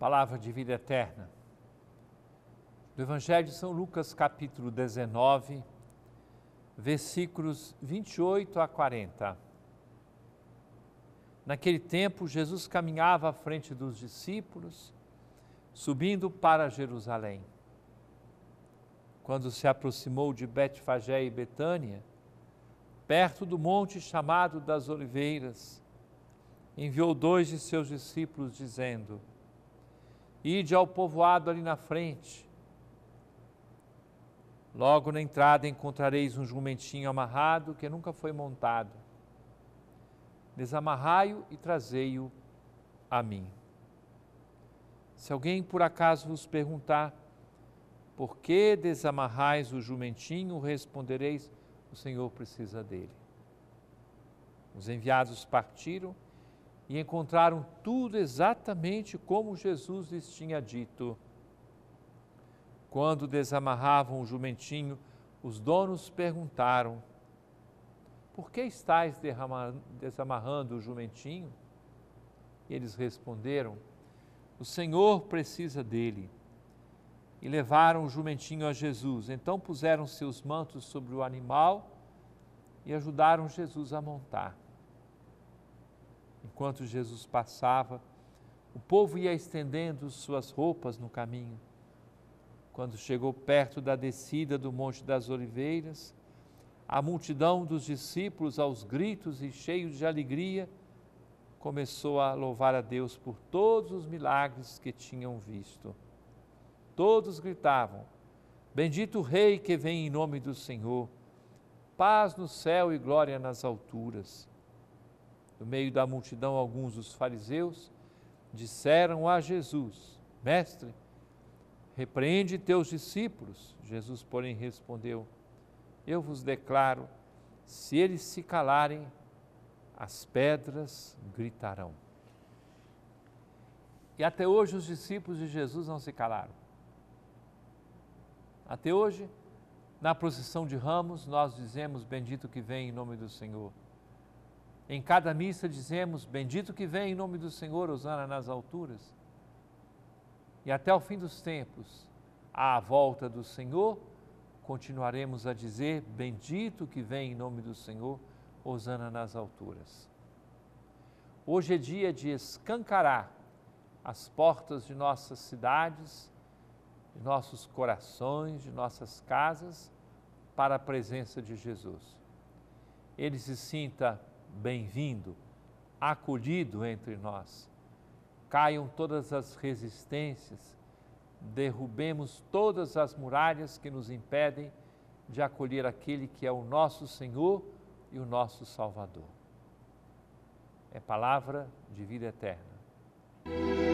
palavra de vida eterna. Do Evangelho de São Lucas, capítulo 19, versículos 28 a 40. Naquele tempo, Jesus caminhava à frente dos discípulos, subindo para Jerusalém. Quando se aproximou de Betfagé e Betânia, perto do monte chamado das Oliveiras, enviou dois de seus discípulos, dizendo: Ide ao povoado ali na frente. Logo na entrada encontrareis um jumentinho amarrado que nunca foi montado. Desamarrai-o e trazei-o a mim. Se alguém por acaso vos perguntar, por que desamarrais o jumentinho? Respondereis, o Senhor precisa dele. Os enviados partiram e encontraram tudo exatamente como Jesus lhes tinha dito. Quando desamarravam o jumentinho, os donos perguntaram: Por que estáis desamarrando o jumentinho? E eles responderam: O Senhor precisa dele. E levaram o jumentinho a Jesus. Então puseram seus mantos sobre o animal e ajudaram Jesus a montar enquanto Jesus passava, o povo ia estendendo suas roupas no caminho. Quando chegou perto da descida do Monte das Oliveiras, a multidão dos discípulos, aos gritos e cheios de alegria, começou a louvar a Deus por todos os milagres que tinham visto. Todos gritavam: Bendito o Rei que vem em nome do Senhor, paz no céu e glória nas alturas. No meio da multidão, alguns dos fariseus disseram a Jesus: Mestre, repreende teus discípulos. Jesus, porém, respondeu: Eu vos declaro, se eles se calarem, as pedras gritarão. E até hoje os discípulos de Jesus não se calaram. Até hoje, na procissão de ramos, nós dizemos: Bendito que vem em nome do Senhor. Em cada missa dizemos: Bendito que vem em nome do Senhor, Osana nas alturas. E até o fim dos tempos, à volta do Senhor, continuaremos a dizer: Bendito que vem em nome do Senhor, Osana nas alturas. Hoje é dia de escancarar as portas de nossas cidades, de nossos corações, de nossas casas, para a presença de Jesus. Ele se sinta bem-vindo, acolhido entre nós. Caiam todas as resistências, derrubemos todas as muralhas que nos impedem de acolher aquele que é o nosso Senhor e o nosso Salvador. É palavra de vida eterna.